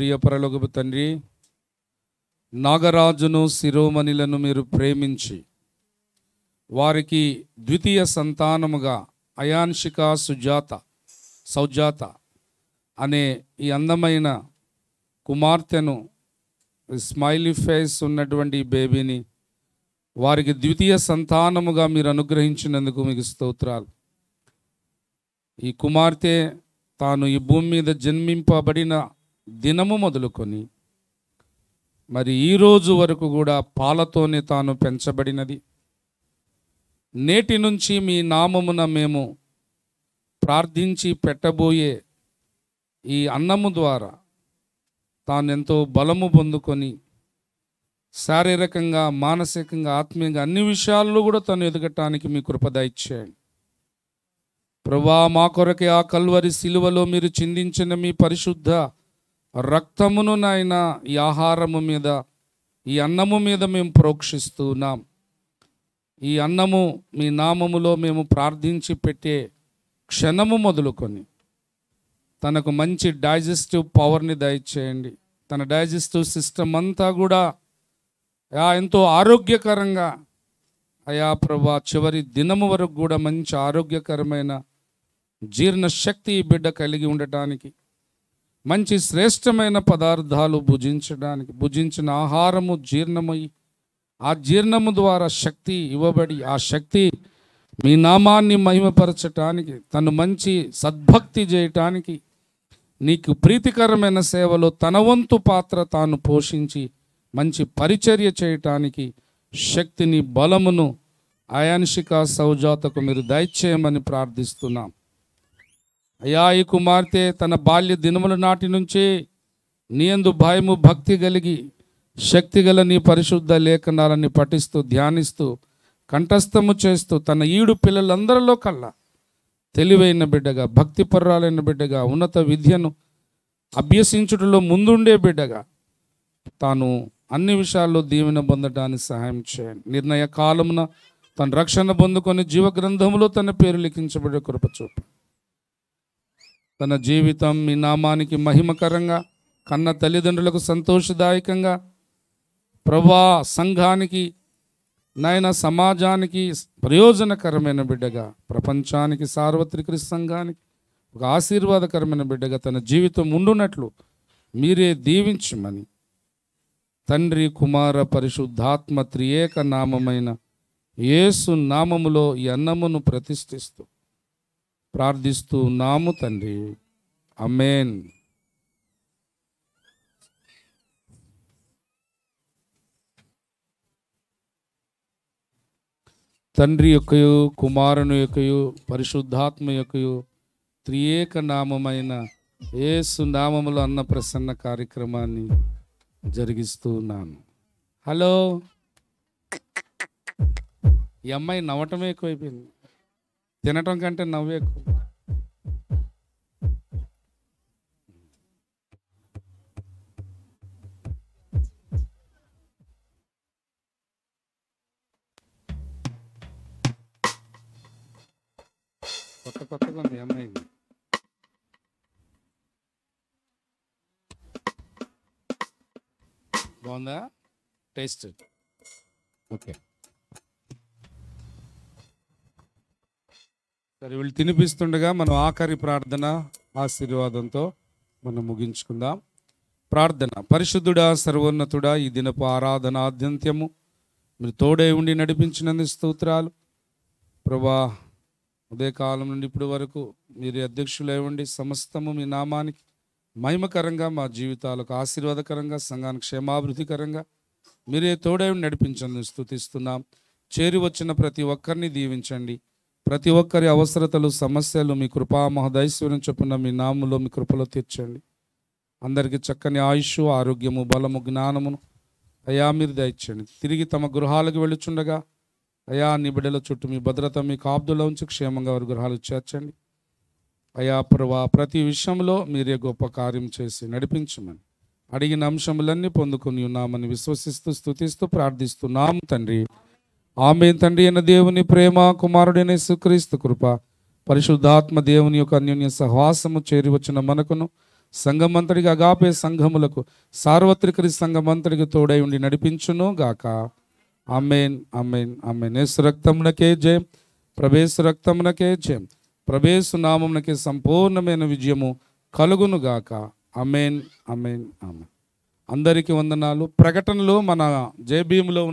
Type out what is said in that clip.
ప్రియ పరలోకపు తండ్రి నాగరాజును శిరోమణిలను మీరు ప్రేమించి వారికి ద్వితీయ సంతానముగా అయాంశిక సుజాత సౌజాత అనే ఈ అందమైన కుమార్తెను స్మైలీ ఫేస్ ఉన్నటువంటి బేబీని వారికి ద్వితీయ సంతానముగా మీరు అనుగ్రహించినందుకు మీకు స్తోత్రాలు ఈ కుమార్తె తాను ఈ భూమి మీద జన్మింపబడిన దినము మొదలుకొని మరి ఈరోజు వరకు కూడా పాలతోనే తాను పెంచబడినది నేటి నుంచి మీ నామమున మేము ప్రార్థించి పెట్టబోయే ఈ అన్నము ద్వారా తాను ఎంతో బలము పొందుకొని శారీరకంగా మానసికంగా ఆత్మీయంగా అన్ని విషయాల్లో కూడా తను ఎదగటానికి మీ కృపద ఇచ్చేయండి ప్రభా మా కొరకే ఆ కల్వరి శిలువలో మీరు చిందించిన మీ పరిశుద్ధ రక్తమును నాయన ఈ ఆహారము మీద ఈ అన్నము మీద మేము ప్రోక్షిస్తున్నాం ఈ అన్నము మీ నామములో మేము ప్రార్థించి పెట్టే క్షణము మొదలుకొని తనకు మంచి డైజెస్టివ్ పవర్ని దయచేయండి తన డైజెస్టివ్ సిస్టమ్ అంతా కూడా ఎంతో ఆరోగ్యకరంగా అయా ప్రభా చివరి దినము వరకు కూడా మంచి ఆరోగ్యకరమైన జీర్ణశక్తి ఈ బిడ్డ కలిగి ఉండటానికి మంచి శ్రేష్టమైన పదార్థాలు భుజించడానికి భుజించిన ఆహారము జీర్ణమై ఆ జీర్ణము ద్వారా శక్తి ఇవ్వబడి ఆ శక్తి మీ నామాన్ని మహిమపరచటానికి తను మంచి సద్భక్తి చేయటానికి నీకు ప్రీతికరమైన సేవలో తన వంతు పాత్ర తాను పోషించి మంచి పరిచర్య చేయటానికి శక్తిని బలమును అయాన్షిక సౌజాతకు మీరు దయచేయమని ప్రార్థిస్తున్నాం అయా ఈ కుమార్తె తన బాల్య దినముల నాటి నుంచి నీయందు భయము భక్తి కలిగి శక్తి గల నీ పరిశుద్ధ లేఖనాలని పఠిస్తూ ధ్యానిస్తూ కంఠస్థము చేస్తూ తన ఈడు పిల్లలందరిలో కల్లా తెలివైన బిడ్డగా పర్రాలైన బిడ్డగా ఉన్నత విద్యను అభ్యసించుటలో ముందుండే బిడ్డగా తాను అన్ని విషయాల్లో దీవెన పొందడానికి సహాయం చేయండి నిర్ణయ కాలమున తన రక్షణ పొందుకొని జీవగ్రంథంలో తన పేరు లిఖించబడే కృప తన జీవితం మీ నామానికి మహిమకరంగా కన్న తల్లిదండ్రులకు సంతోషదాయకంగా ప్రభా సంఘానికి నాయన సమాజానికి ప్రయోజనకరమైన బిడ్డగా ప్రపంచానికి సార్వత్రిక సంఘానికి ఒక ఆశీర్వాదకరమైన బిడ్డగా తన జీవితం ఉండునట్లు మీరే దీవించమని తండ్రి కుమార పరిశుద్ధాత్మ త్రియేక నామమైన యేసు నామములో ఈ అన్నమును ప్రతిష్ఠిస్తూ ప్రార్థిస్తూ ఉన్నాము తండ్రి అమ్మేన్ తండ్రి యొక్కయు కుమారుని యొక్కయు పరిశుద్ధాత్మ యొక్కయు త్రియేక నామమైన ఏసు నామములు అన్న ప్రసన్న కార్యక్రమాన్ని జరిగిస్తూ ఉన్నాను హలో ఈ అమ్మాయి నవ్వటమే ఎక్కువైపోయింది తినటం కంటే నవ్వే ఎక్కువ కొత్త కొత్తగా ఉంది అమ్మాయిది బాగుందా టేస్ట్ ఓకే సరే వీళ్ళు తినిపిస్తుండగా మనం ఆఖరి ప్రార్థన ఆశీర్వాదంతో మనం ముగించుకుందాం ప్రార్థన పరిశుద్ధుడా సర్వోన్నతుడా ఈ దినపు ఆరాధన ఆద్యంత్యము మీరు తోడే ఉండి నడిపించినందు స్తోత్రాలు ప్రభా ఉదయకాలం నుండి ఇప్పటి వరకు మీరు అధ్యక్షులై ఉండి సమస్తము మీ నామానికి మహిమకరంగా మా జీవితాలకు ఆశీర్వాదకరంగా సంఘానికి క్షేమాభివృద్ధికరంగా మీరే తోడే నడిపించండి స్థుతిస్తున్నాం చేరి వచ్చిన ప్రతి ఒక్కరిని దీవించండి ప్రతి ఒక్కరి అవసరతలు సమస్యలు మీ కృపా మహదైశ్వర్యం చొప్పున మీ నామంలో మీ కృపలో తీర్చండి అందరికీ చక్కని ఆయుష్ ఆరోగ్యము బలము జ్ఞానమును అయా మీరు దయచండి తిరిగి తమ గృహాలకు వెళ్ళుచుండగా అయా నీ బిడ్డల చుట్టూ మీ భద్రత మీ కాబ్దులో ఉంచి క్షేమంగా వారి గృహాలు చేర్చండి అయా ప్రభా ప్రతి విషయంలో మీరే గొప్ప కార్యం చేసి నడిపించమని అడిగిన అంశములన్నీ పొందుకుని ఉన్నామని విశ్వసిస్తూ స్థుతిస్తూ ప్రార్థిస్తున్నాం తండ్రి ఆమె తండ్రి అయిన దేవుని ప్రేమ కుమారుడైన సుక్రీస్తు కృప పరిశుద్ధాత్మ దేవుని యొక్క అన్యోన్య సహవాసము చేరివచ్చిన మనకును సంఘమంతడిగా అగాపే సంఘములకు సార్వత్రిక సంఘమంతడికి తోడై ఉండి నడిపించును గాక అమ్మేన్ అమ్మేన్ అమ్మేన్ ఏసు రక్తమునకే జయం ప్రభేసు రక్తమునకే జయం ప్రభేసు నామమునకే సంపూర్ణమైన విజయము కలుగును గాక అమేన్ అమేన్ అమ్మేన్ అందరికీ వందనాలు ప్రకటనలో మన జేబీఎంలో